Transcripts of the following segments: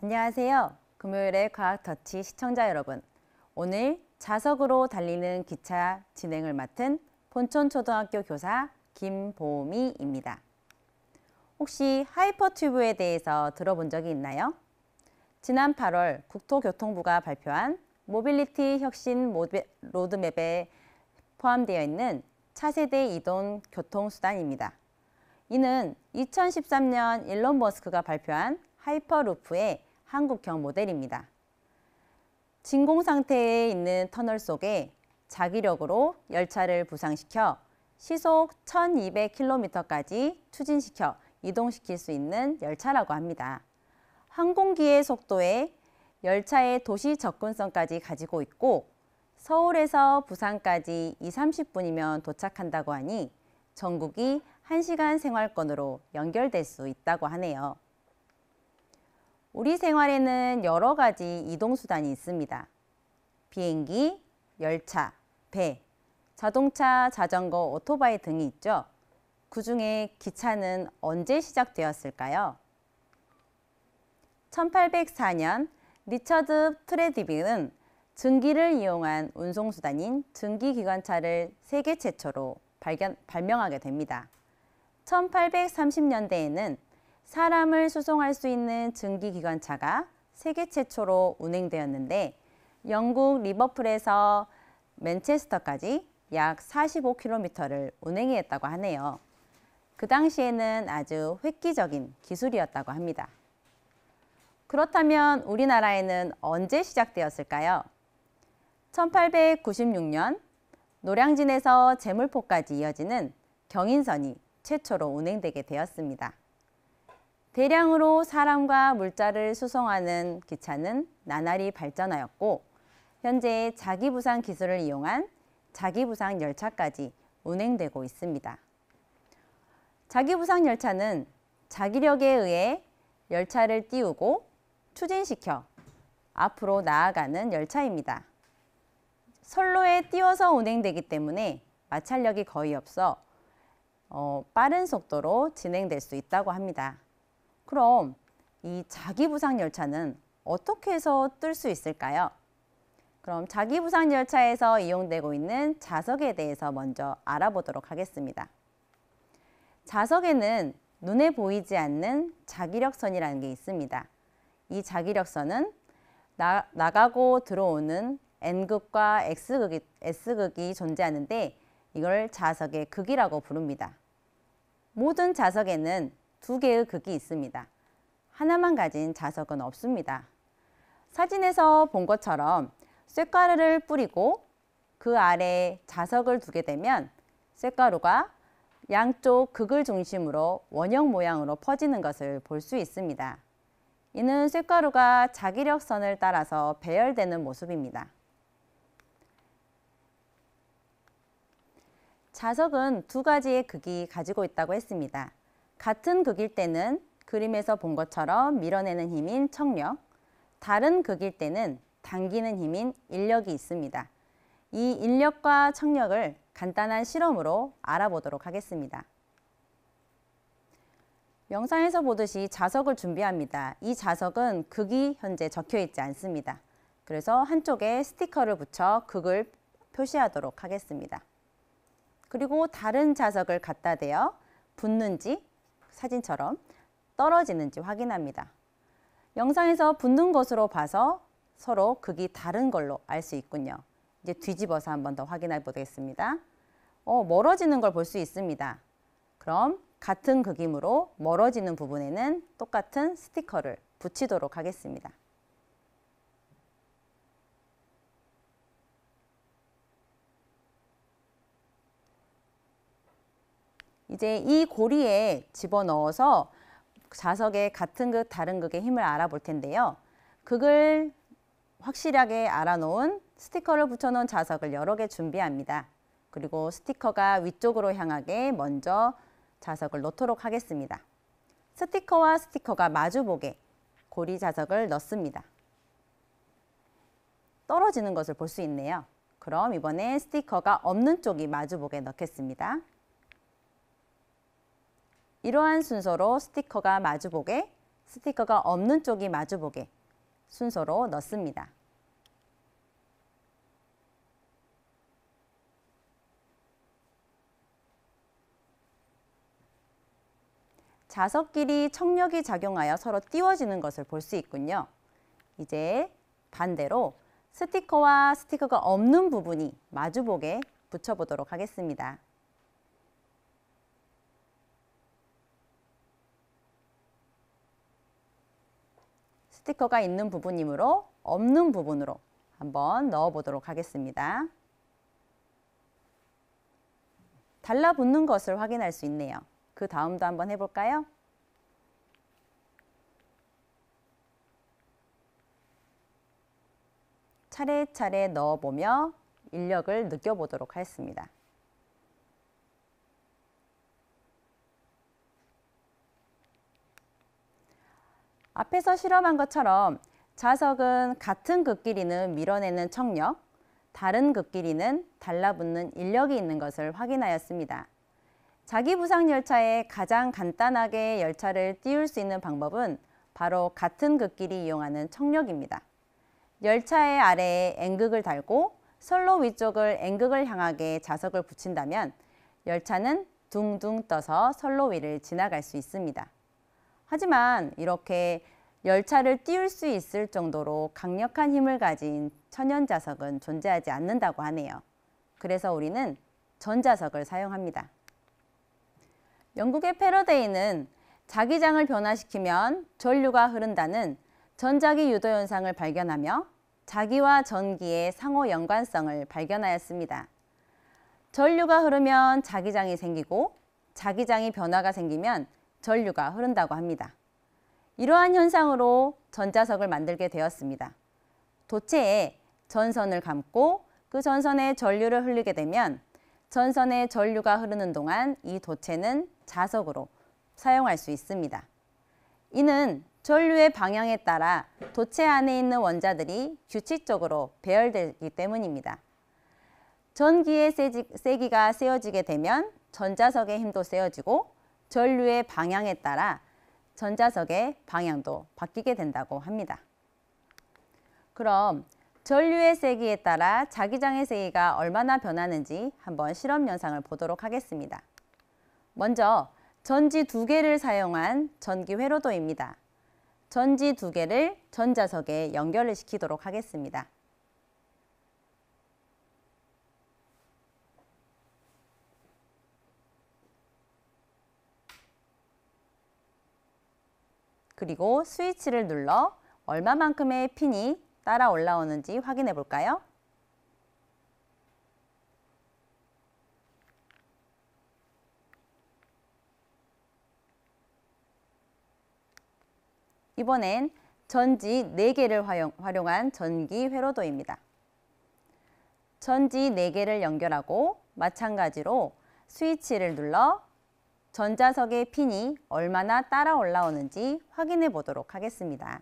안녕하세요. 금요일의 과학 터치 시청자 여러분. 오늘 자석으로 달리는 기차 진행을 맡은 본촌초등학교 교사 김보미입니다. 혹시 하이퍼튜브에 대해서 들어본 적이 있나요? 지난 8월 국토교통부가 발표한 모빌리티 혁신 로드맵에 포함되어 있는 차세대 이동 교통수단입니다. 이는 2013년 일론 머스크가 발표한 하이퍼루프의 한국형 모델입니다. 진공 상태에 있는 터널 속에 자기력으로 열차를 부상시켜 시속 1200km까지 추진시켜 이동시킬 수 있는 열차라고 합니다. 항공기의 속도에 열차의 도시 접근성까지 가지고 있고 서울에서 부산까지 2, 30분이면 도착한다고 하니 전국이 1시간 생활권으로 연결될 수 있다고 하네요. 우리 생활에는 여러 가지 이동수단이 있습니다. 비행기, 열차, 배, 자동차, 자전거, 오토바이 등이 있죠. 그 중에 기차는 언제 시작되었을까요? 1804년 리처드 트레디빙은 증기를 이용한 운송수단인 증기기관차를 세계 최초로 발견, 발명하게 됩니다. 1830년대에는 사람을 수송할 수 있는 증기 기관차가 세계 최초로 운행되었는데 영국 리버풀에서 맨체스터까지 약 45km를 운행 했다고 하네요. 그 당시에는 아주 획기적인 기술이었다고 합니다. 그렇다면 우리나라에는 언제 시작되었을까요? 1896년 노량진에서 제물포까지 이어지는 경인선이 최초로 운행되게 되었습니다. 대량으로 사람과 물자를 수송하는 기차는 나날이 발전하였고 현재 자기부상 기술을 이용한 자기부상 열차까지 운행되고 있습니다. 자기부상 열차는 자기력에 의해 열차를 띄우고 추진시켜 앞으로 나아가는 열차입니다. 선로에 띄워서 운행되기 때문에 마찰력이 거의 없어 어, 빠른 속도로 진행될 수 있다고 합니다. 그럼 이 자기부상 열차는 어떻게 해서 뜰 수 있을까요? 그럼 자기부상 열차에서 이용되고 있는 자석에 대해서 먼저 알아보도록 하겠습니다. 자석에는 눈에 보이지 않는 자기력선이라는 게 있습니다. 이 자기력선은 나, 나가고 들어오는 N극과 X극이, S극이 존재하는데 이걸 자석의 극이라고 부릅니다. 모든 자석에는 두 개의 극이 있습니다. 하나만 가진 자석은 없습니다. 사진에서 본 것처럼 쇳가루를 뿌리고 그 아래 자석을 두게 되면 쇳가루가 양쪽 극을 중심으로 원형 모양으로 퍼지는 것을 볼 수 있습니다. 이는 쇳가루가 자기력선을 따라서 배열되는 모습입니다. 자석은 두 가지의 극이 가지고 있다고 했습니다. 같은 극일 때는 그림에서 본 것처럼 밀어내는 힘인 청력, 다른 극일 때는 당기는 힘인 인력이 있습니다. 이 인력과 청력을 간단한 실험으로 알아보도록 하겠습니다. 영상에서 보듯이 자석을 준비합니다. 이 자석은 극이 현재 적혀 있지 않습니다. 그래서 한쪽에 스티커를 붙여 극을 표시하도록 하겠습니다. 그리고 다른 자석을 갖다 대어 붙는지 사진처럼 떨어지는지 확인합니다. 영상에서 붙는 것으로 봐서 서로 극이 다른 걸로 알 수 있군요. 이제 뒤집어서 한번 더 확인해 보겠습니다. 어, 멀어지는 걸 볼 수 있습니다. 그럼 같은 극이므로 멀어지는 부분에는 똑같은 스티커를 붙이도록 하겠습니다. 이제 이 고리에 집어넣어서 자석의 같은 극 다른 극의 힘을 알아볼 텐데요. 극을 확실하게 알아놓은 스티커를 붙여놓은 자석을 여러 개 준비합니다. 그리고 스티커가 위쪽으로 향하게 먼저 자석을 놓도록 하겠습니다. 스티커와 스티커가 마주보게 고리 자석을 넣습니다. 떨어지는 것을 볼 수 있네요. 그럼 이번에 스티커가 없는 쪽이 마주보게 넣겠습니다. 이러한 순서로 스티커가 마주보게, 스티커가 없는 쪽이 마주보게 순서로 넣습니다. 자석끼리 청력이 작용하여 서로 띄워지는 것을 볼 수 있군요. 이제 반대로 스티커와 스티커가 없는 부분이 마주보게 붙여보도록 하겠습니다. 스티커가 있는 부분이므로 없는 부분으로 한번 넣어보도록 하겠습니다. 달라붙는 것을 확인할 수 있네요. 그 다음도 한번 해볼까요? 차례차례 넣어보며 인력을 느껴보도록 하겠습니다. 앞에서 실험한 것처럼 자석은 같은 극길이는 밀어내는 청력, 다른 극길이는 달라붙는 인력이 있는 것을 확인하였습니다. 자기 부상 열차에 가장 간단하게 열차를 띄울 수 있는 방법은 바로 같은 극길이 이용하는 청력입니다. 열차의 아래에 N극을 달고 선로 위쪽을 N극을 향하게 자석을 붙인다면 열차는 둥둥 떠서 선로 위를 지나갈 수 있습니다. 하지만 이렇게 열차를 띄울 수 있을 정도로 강력한 힘을 가진 천연자석은 존재하지 않는다고 하네요. 그래서 우리는 전자석을 사용합니다. 영국의 패러데이는 자기장을 변화시키면 전류가 흐른다는 전자기 유도 현상을 발견하며 자기와 전기의 상호 연관성을 발견하였습니다. 전류가 흐르면 자기장이 생기고 자기장이 변화가 생기면 전류가 흐른다고 합니다. 이러한 현상으로 전자석을 만들게 되었습니다. 도체에 전선을 감고 그 전선에 전류를 흘리게 되면 전선에 전류가 흐르는 동안 이 도체는 자석으로 사용할 수 있습니다. 이는 전류의 방향에 따라 도체 안에 있는 원자들이 규칙적으로 배열되기 때문입니다. 전기의 세기가 세워지게 되면 전자석의 힘도 세워지고 전류의 방향에 따라 전자석의 방향도 바뀌게 된다고 합니다. 그럼 전류의 세기에 따라 자기장의 세기가 얼마나 변하는지 한번 실험 영상을 보도록 하겠습니다. 먼저 전지 두 개를 사용한 전기 회로도입니다. 전지 두 개를 전자석에 연결을 시키도록 하겠습니다. 그리고 스위치를 눌러 얼마만큼의 핀이 따라 올라오는지 확인해 볼까요? 이번엔 전지 4개를 활용, 한 전기 회로도입니다. 전지 4개를 연결하고 마찬가지로 스위치를 눌러 전자석의 핀이 얼마나 따라 올라오는지 확인해 보도록 하겠습니다.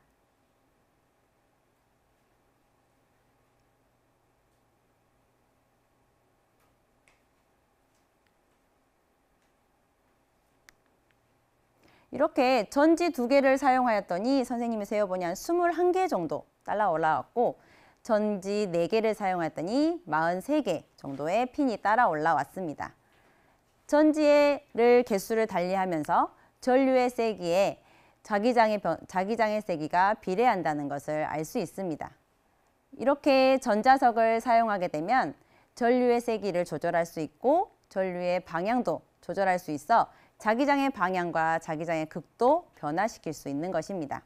이렇게 전지 두 개를 사용하였더니 선생님이 세어보니 한 21개 정도 따라 올라왔고 전지 네개를 사용하였더니 43개 정도의 핀이 따라 올라왔습니다. 전지를 에 개수를 달리하면서 전류의 세기에 자기장의, 자기장의 세기가 비례한다는 것을 알 수 있습니다. 이렇게 전자석을 사용하게 되면 전류의 세기를 조절할 수 있고 전류의 방향도 조절할 수 있어 자기장의 방향과 자기장의 극도 변화시킬 수 있는 것입니다.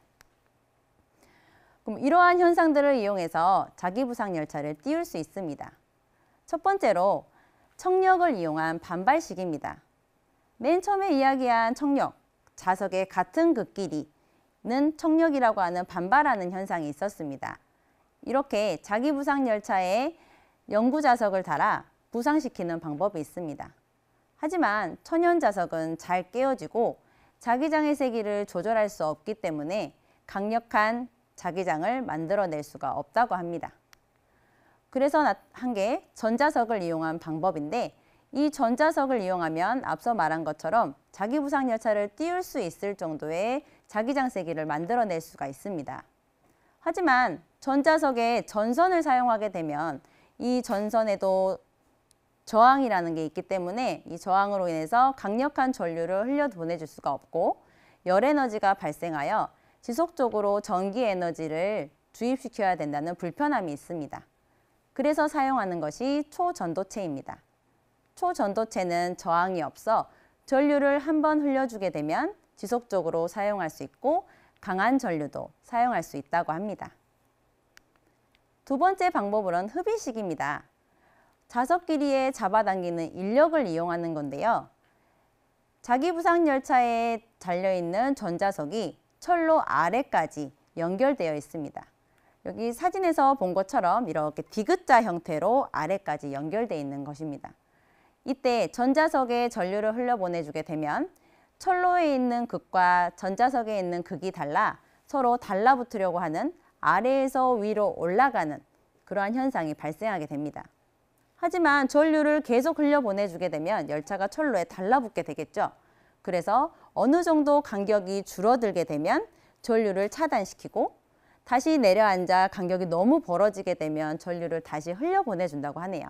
그럼 이러한 현상들을 이용해서 자기부상 열차를 띄울 수 있습니다. 첫 번째로 청력을 이용한 반발식입니다. 맨 처음에 이야기한 청력, 자석의 같은 극길이는 청력이라고 하는 반발하는 현상이 있었습니다. 이렇게 자기부상 열차에 연구자석을 달아 부상시키는 방법이 있습니다. 하지만 천연자석은 잘 깨어지고 자기장의 세기를 조절할 수 없기 때문에 강력한 자기장을 만들어낼 수가 없다고 합니다. 그래서 한 게 전자석을 이용한 방법인데 이 전자석을 이용하면 앞서 말한 것처럼 자기 부상 열차를 띄울 수 있을 정도의 자기장 세기를 만들어낼 수가 있습니다. 하지만 전자석에 전선을 사용하게 되면 이 전선에도 저항이라는 게 있기 때문에 이 저항으로 인해서 강력한 전류를 흘려 보내줄 수가 없고 열 에너지가 발생하여 지속적으로 전기 에너지를 주입시켜야 된다는 불편함이 있습니다. 그래서 사용하는 것이 초전도체입니다. 초전도체는 저항이 없어 전류를 한번 흘려주게 되면 지속적으로 사용할 수 있고 강한 전류도 사용할 수 있다고 합니다. 두 번째 방법으론 흡입식입니다. 좌석 길이에 잡아당기는 인력을 이용하는 건데요. 자기부상 열차에 달려있는 전자석이 철로 아래까지 연결되어 있습니다. 여기 사진에서 본 것처럼 이렇게 디귿자 형태로 아래까지 연결되어 있는 것입니다. 이때 전자석에 전류를 흘려보내주게 되면 철로에 있는 극과 전자석에 있는 극이 달라 서로 달라붙으려고 하는 아래에서 위로 올라가는 그러한 현상이 발생하게 됩니다. 하지만 전류를 계속 흘려보내주게 되면 열차가 철로에 달라붙게 되겠죠. 그래서 어느 정도 간격이 줄어들게 되면 전류를 차단시키고 다시 내려앉아 간격이 너무 벌어지게 되면 전류를 다시 흘려보내준다고 하네요.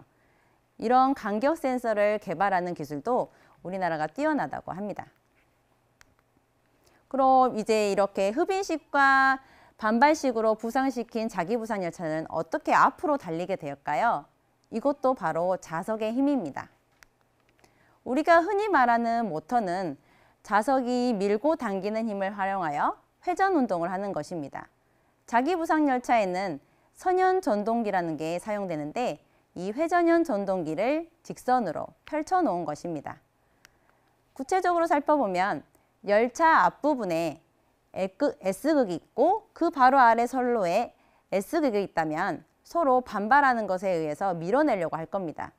이런 간격 센서를 개발하는 기술도 우리나라가 뛰어나다고 합니다. 그럼 이제 이렇게 흡인식과 반발식으로 부상시킨 자기부상 열차는 어떻게 앞으로 달리게 될까요? 이것도 바로 자석의 힘입니다. 우리가 흔히 말하는 모터는 자석이 밀고 당기는 힘을 활용하여 회전 운동을 하는 것입니다. 자기부상 열차에는 선연 전동기라는 게 사용되는데 이 회전연 전동기를 직선으로 펼쳐 놓은 것입니다. 구체적으로 살펴보면 열차 앞부분에 S극이 있고 그 바로 아래 선로에 S극이 있다면 서로 반발하는 것에 의해서 밀어내려고 할 겁니다.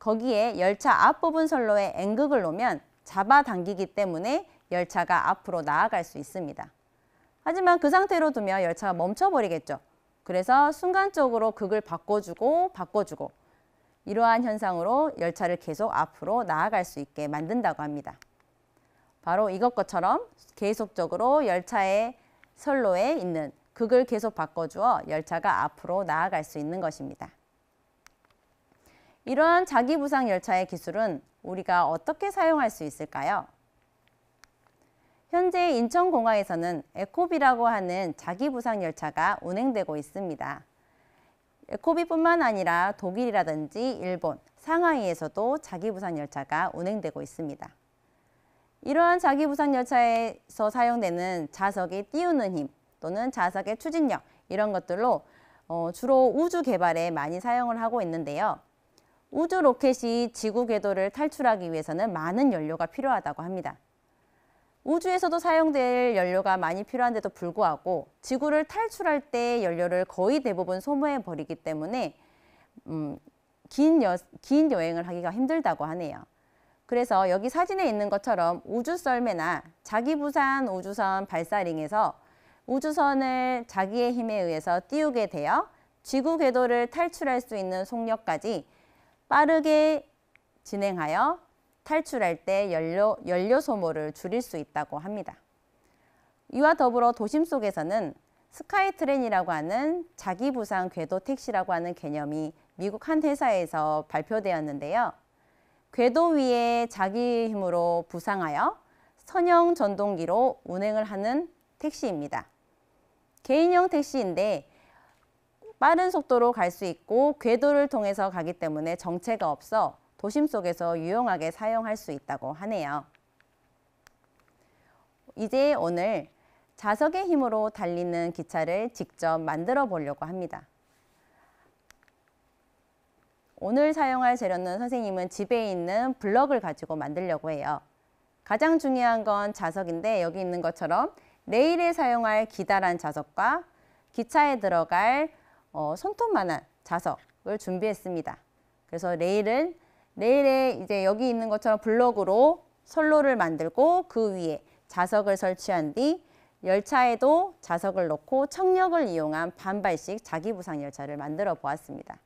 거기에 열차 앞부분 선로에 N극을 놓으면 잡아당기기 때문에 열차가 앞으로 나아갈 수 있습니다. 하지만 그 상태로 두면 열차가 멈춰버리겠죠. 그래서 순간적으로 극을 바꿔주고 바꿔주고 이러한 현상으로 열차를 계속 앞으로 나아갈 수 있게 만든다고 합니다. 바로 이것처럼 계속적으로 열차의 선로에 있는 극을 계속 바꿔주어 열차가 앞으로 나아갈 수 있는 것입니다. 이러한 자기부상 열차의 기술은 우리가 어떻게 사용할 수 있을까요? 현재 인천공항에서는 에코비라고 하는 자기부상 열차가 운행되고 있습니다. 에코비뿐만 아니라 독일이라든지 일본, 상하이에서도 자기부상 열차가 운행되고 있습니다. 이러한 자기부상 열차에서 사용되는 좌석의 띄우는 힘 또는 좌석의 추진력 이런 것들로 어, 주로 우주 개발에 많이 사용을 하고 있는데요. 우주 로켓이 지구 궤도를 탈출하기 위해서는 많은 연료가 필요하다고 합니다. 우주에서도 사용될 연료가 많이 필요한데도 불구하고 지구를 탈출할 때 연료를 거의 대부분 소모해 버리기 때문에 음, 긴, 여, 긴 여행을 하기가 힘들다고 하네요. 그래서 여기 사진에 있는 것처럼 우주 썰매나 자기 부산 우주선 발사링에서 우주선을 자기의 힘에 의해서 띄우게 되어 지구 궤도를 탈출할 수 있는 속력까지 빠르게 진행하여 탈출할 때 연료, 연료 소모를 줄일 수 있다고 합니다. 이와 더불어 도심 속에서는 스카이트렌이라고 하는 자기부상 궤도 택시라고 하는 개념이 미국 한 회사에서 발표되었는데요. 궤도 위에 자기 힘으로 부상하여 선형 전동기로 운행을 하는 택시입니다. 개인형 택시인데 빠른 속도로 갈 수 있고 궤도를 통해서 가기 때문에 정체가 없어 도심 속에서 유용하게 사용할 수 있다고 하네요. 이제 오늘 자석의 힘으로 달리는 기차를 직접 만들어 보려고 합니다. 오늘 사용할 재료는 선생님은 집에 있는 블럭을 가지고 만들려고 해요. 가장 중요한 건 자석인데 여기 있는 것처럼 내일에 사용할 기다란 자석과 기차에 들어갈 어, 손톱만한 자석을 준비했습니다. 그래서 레일은 내일에 이제 여기 있는 것처럼 블럭으로 선로를 만들고 그 위에 자석을 설치한 뒤 열차에도 자석을 넣고 청력을 이용한 반발식 자기부상 열차를 만들어 보았습니다.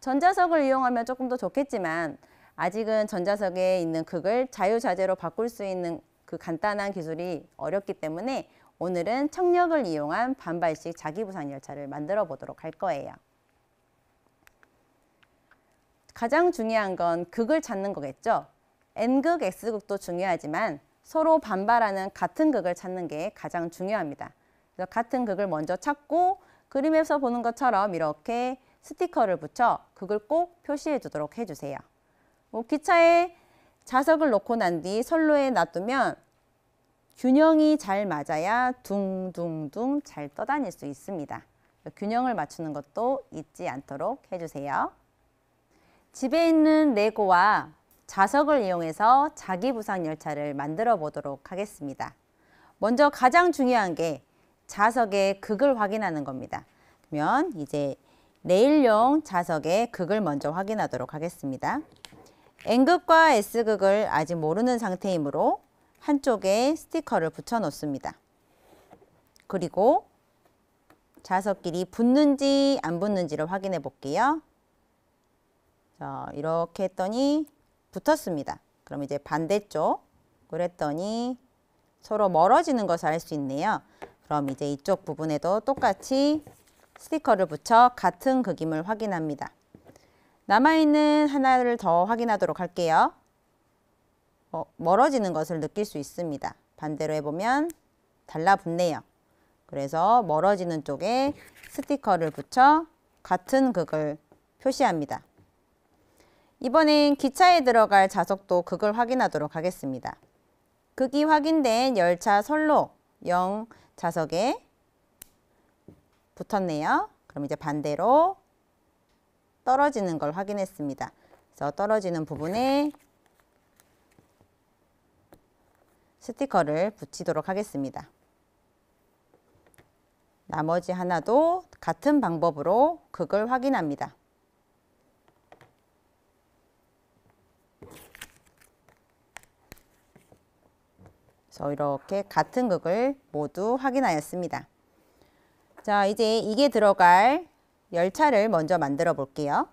전자석을 이용하면 조금 더 좋겠지만 아직은 전자석에 있는 극을 자유자재로 바꿀 수 있는 그 간단한 기술이 어렵기 때문에 오늘은 청력을 이용한 반발식 자기부상 열차를 만들어 보도록 할 거예요. 가장 중요한 건 극을 찾는 거겠죠. N극, X극도 중요하지만 서로 반발하는 같은 극을 찾는 게 가장 중요합니다. 그래서 같은 극을 먼저 찾고 그림에서 보는 것처럼 이렇게 스티커를 붙여 극을 꼭 표시해 두도록 해주세요. 뭐 기차에 자석을 놓고 난 뒤 선로에 놔두면 균형이 잘 맞아야 둥둥둥 잘 떠다닐 수 있습니다. 균형을 맞추는 것도 잊지 않도록 해주세요. 집에 있는 레고와 자석을 이용해서 자기 부상 열차를 만들어 보도록 하겠습니다. 먼저 가장 중요한 게 자석의 극을 확인하는 겁니다. 그러면 이제 레일용 자석의 극을 먼저 확인하도록 하겠습니다. N극과 S극을 아직 모르는 상태이므로 한쪽에 스티커를 붙여 놓습니다. 그리고 자석끼리 붙는지 안 붙는지를 확인해 볼게요. 자, 어, 이렇게 했더니 붙었습니다. 그럼 이제 반대쪽 그랬더니 서로 멀어지는 것을 알 수 있네요. 그럼 이제 이쪽 부분에도 똑같이 스티커를 붙여 같은 그림을 확인합니다. 남아있는 하나를 더 확인하도록 할게요. 어, 멀어지는 것을 느낄 수 있습니다. 반대로 해보면 달라붙네요. 그래서 멀어지는 쪽에 스티커를 붙여 같은 극을 표시합니다. 이번엔 기차에 들어갈 좌석도 그걸 확인하도록 하겠습니다. 극이 확인된 열차 선로 0 좌석에 붙었네요. 그럼 이제 반대로 떨어지는 걸 확인했습니다. 그래서 떨어지는 부분에 스티커를 붙이도록 하겠습니다. 나머지 하나도 같은 방법으로 극을 확인합니다. 그래서 이렇게 같은 극을 모두 확인하였습니다. 자, 이제 이게 들어갈 열차를 먼저 만들어 볼게요.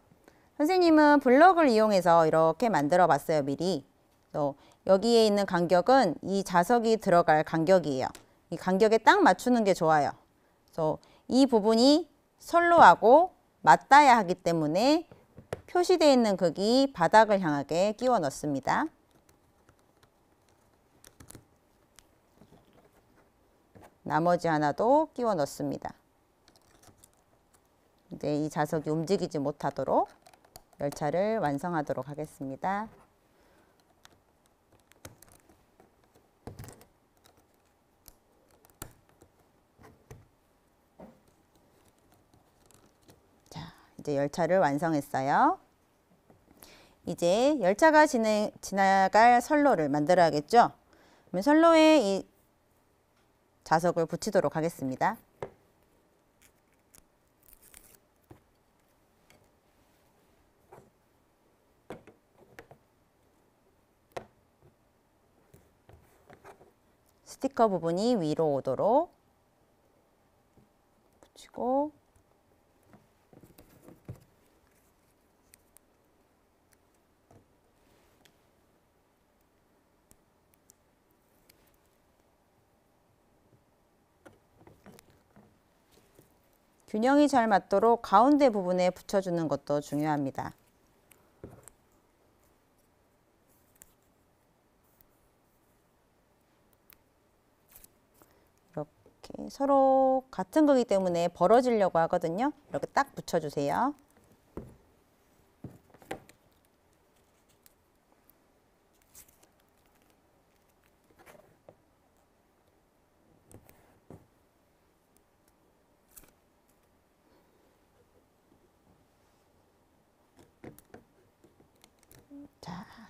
선생님은 블럭을 이용해서 이렇게 만들어 봤어요, 미리. 여기에 있는 간격은 이 자석이 들어갈 간격이에요. 이 간격에 딱 맞추는 게 좋아요. 그래서 이 부분이 선로하고 맞닿아야 하기 때문에 표시되어 있는 극이 바닥을 향하게 끼워 넣습니다. 나머지 하나도 끼워 넣습니다. 이제 이 자석이 움직이지 못하도록 열차를 완성하도록 하겠습니다. 자, 이제 열차를 완성했어요. 이제 열차가 진행, 지나갈 선로를 만들어야겠죠. 그럼 선로에 이 자석을 붙이도록 하겠습니다. 스티커 부분이 위로 오도록 붙이고 균형이 잘 맞도록 가운데 부분에 붙여주는 것도 중요합니다. 이렇게 서로 같은 거기 때문에 벌어지려고 하거든요. 이렇게 딱 붙여주세요.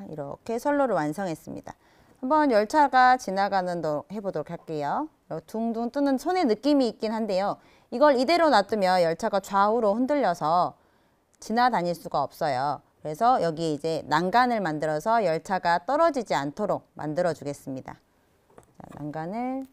이렇게 선로를 완성했습니다. 한번 열차가 지나가는 도 해보도록 할게요. 둥둥 뜨는 손의 느낌이 있긴 한데요. 이걸 이대로 놔두면 열차가 좌우로 흔들려서 지나다닐 수가 없어요. 그래서 여기 이제 난간을 만들어서 열차가 떨어지지 않도록 만들어 주겠습니다. 난간을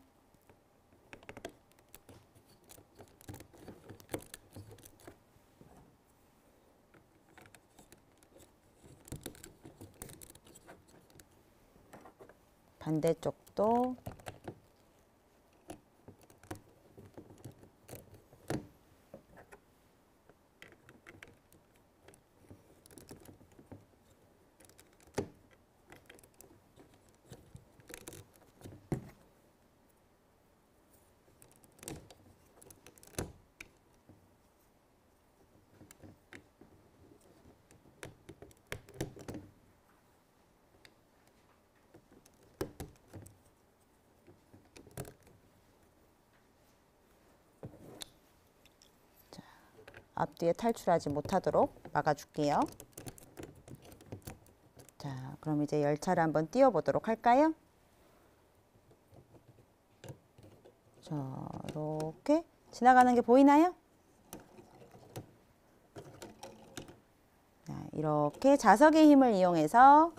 반대쪽도 앞뒤에 탈출하지 못하도록 막아줄게요. 자, 그럼 이제 열차를 한번 띄워보도록 할까요? 저렇게 지나가는 게 보이나요? 이렇게 자석의 힘을 이용해서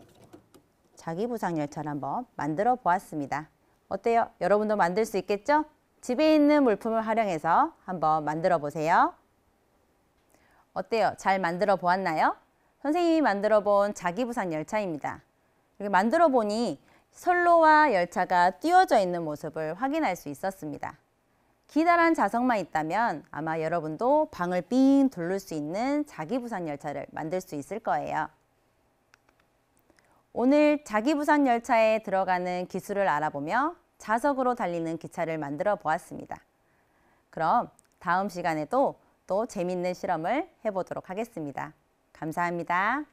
자기 부상 열차를 한번 만들어 보았습니다. 어때요? 여러분도 만들 수 있겠죠? 집에 있는 물품을 활용해서 한번 만들어 보세요. 어때요? 잘 만들어 보았나요? 선생님이 만들어 본 자기부산 열차입니다. 이렇게 만들어 보니 선로와 열차가 띄워져 있는 모습을 확인할 수 있었습니다. 기다란 자석만 있다면 아마 여러분도 방을 삥 돌릴 수 있는 자기부산 열차를 만들 수 있을 거예요. 오늘 자기부산 열차에 들어가는 기술을 알아보며 자석으로 달리는 기차를 만들어 보았습니다. 그럼 다음 시간에도 또 재밌는 실험을 해보도록 하겠습니다. 감사합니다.